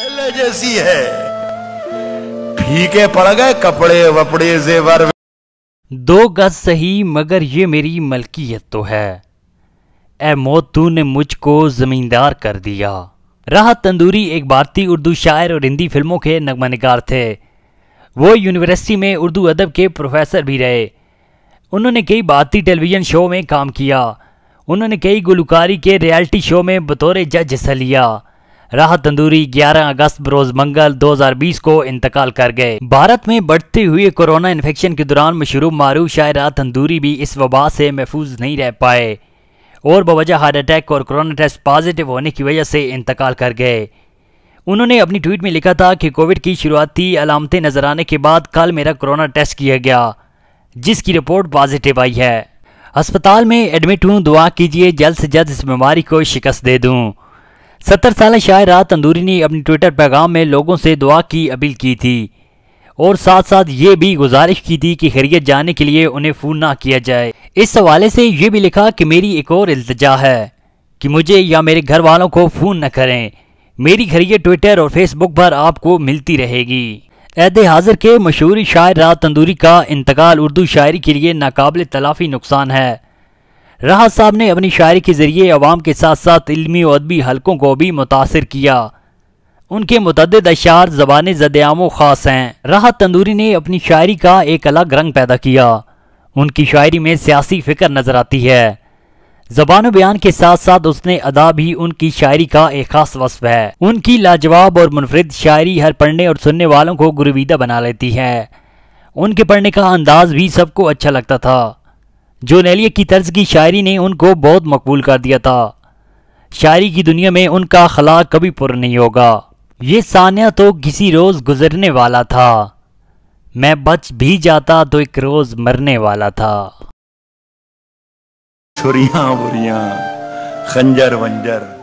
पहले जैसी है फीके पड़ गए कपड़े वपड़े जेवर दो गज सही मगर ये मेरी मलकियत तो है ए मौत तू ने मुझको जमींदार कर दिया राहत तंदूरी एक भारतीय उर्दू शायर और हिंदी फिल्मों के नगमा नगार थे वो यूनिवर्सिटी में उर्दू अदब के प्रोफेसर भी रहे उन्होंने कई भारतीय टेलीविज़न शो में काम किया उन्होंने कई गुलकारी के रियलिटी शो में बतौर जज हिस्सा लिया राहत तंदूरी 11 अगस्त बरोज मंगल 2020 को इंतकाल कर गए भारत में बढ़ते हुए कोरोना इन्फेक्शन के दौरान मशरूम मारूफ शायर राहत तंदूरी भी इस वबा से महफूज नहीं रह पाए और बवजह हार्ट अटैक और कोरोना टेस्ट पॉजिटिव होने की वजह से इंतकाल कर गए उन्होंने अपनी ट्वीट में लिखा था कि कोविड की शुरुआती अलामतें नजर आने के बाद कल मेरा कोरोना टेस्ट किया गया जिसकी रिपोर्ट पॉजिटिव आई है अस्पताल में एडमिट हूँ दुआ कीजिए जल्द से जल्द इस बीमारी को शिकस्त दे दूँ सत्तर साल राह तंदूरी ने अपने ट्विटर पैगाम में लोगों से दुआ की अपील की थी और साथ साथ ये भी गुजारिश की थी कि खैरियत जाने के लिए उन्हें फ़ोन ना किया जाए इस हवाले से ये भी लिखा कि मेरी एक और इल्तजा है कि मुझे या मेरे घर वालों को फ़ोन न करें मेरी खैरियत ट्विटर और फेसबुक पर आपको मिलती रहेगी ऐद हाजिर के मशहूर शायर रात तंदूरी का इंतकाल उर्दू शायरी के लिए नाकबिल तलाफी नुकसान है राहत साहब ने अपनी शायरी के जरिए अवाम के साथ साथ इलमी और अदबी हलकों को भी मुतासर किया उनके मतद अशार जबान जदयामो ख़ास हैं राहत तंदूरी ने अपनी शायरी का एक अलग रंग पैदा किया उनकी शायरी में सियासी फ़िक्र नज़र आती है जबान बयान के साथ साथ उसने अदा भी उनकी शायरी का एक खास वस्फ है उनकी लाजवाब और मुनफरद शायरी हर पढ़ने और सुनने वालों को गुरुविदा बना लेती है उनके पढ़ने का अंदाज भी सबको अच्छा लगता था जो नैलिया की तर्ज की शायरी ने उनको बहुत मकबूल कर दिया था शायरी की दुनिया में उनका खला कभी पुर नहीं होगा ये सानिया तो किसी रोज़ गुजरने वाला था मैं बच भी जाता तो एक रोज़ मरने वाला था छुरिया बुरिया खंजर वंजर